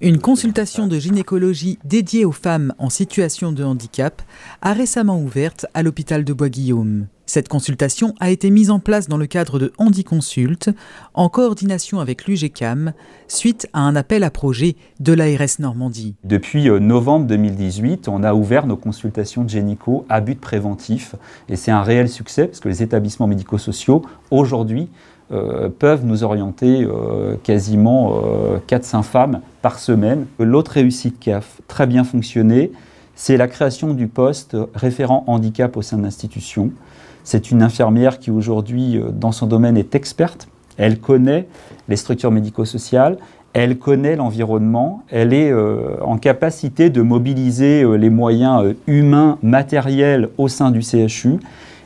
Une consultation de gynécologie dédiée aux femmes en situation de handicap a récemment ouverte à l'hôpital de Bois-Guillaume. Cette consultation a été mise en place dans le cadre de Handiconsult, en coordination avec l'UGCAM, suite à un appel à projet de l'ARS Normandie. Depuis euh, novembre 2018, on a ouvert nos consultations de à but préventif, et c'est un réel succès parce que les établissements médico-sociaux, aujourd'hui, euh, peuvent nous orienter euh, quasiment 4-5 euh, femmes par semaine. L'autre réussite qui a très bien fonctionné, c'est la création du poste référent handicap au sein de l'institution. C'est une infirmière qui aujourd'hui, dans son domaine, est experte. Elle connaît les structures médico-sociales, elle connaît l'environnement, elle est en capacité de mobiliser les moyens humains, matériels au sein du CHU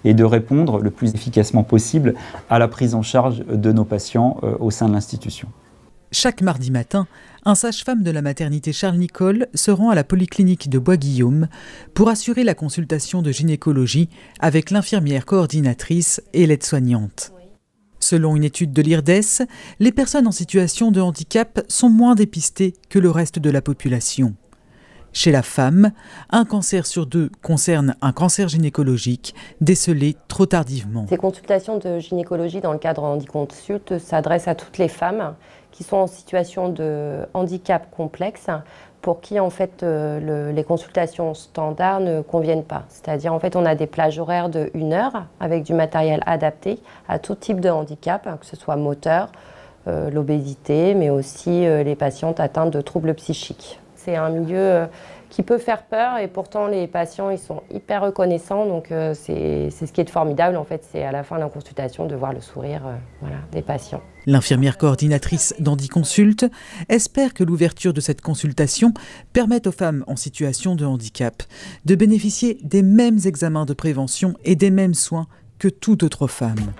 et de répondre le plus efficacement possible à la prise en charge de nos patients euh, au sein de l'institution. Chaque mardi matin, un sage-femme de la maternité Charles Nicole se rend à la polyclinique de Bois-Guillaume pour assurer la consultation de gynécologie avec l'infirmière coordinatrice et l'aide-soignante. Selon une étude de l'IRDES, les personnes en situation de handicap sont moins dépistées que le reste de la population. Chez la femme, un cancer sur deux concerne un cancer gynécologique décelé trop tardivement. Ces consultations de gynécologie dans le cadre Handiconsulte s'adressent à toutes les femmes qui sont en situation de handicap complexe pour qui en fait euh, les consultations standards ne conviennent pas. C'est-à-dire en fait on a des plages horaires de une heure avec du matériel adapté à tout type de handicap, hein, que ce soit moteur, euh, l'obésité, mais aussi euh, les patientes atteintes de troubles psychiques c'est un milieu euh, qui peut faire peur et pourtant les patients ils sont hyper reconnaissants donc euh, c'est ce qui est formidable en fait c'est à la fin de la consultation de voir le sourire euh, des patients. L'infirmière coordinatrice d'Andy Consulte espère que l'ouverture de cette consultation permette aux femmes en situation de handicap de bénéficier des mêmes examens de prévention et des mêmes soins que toute autre femme.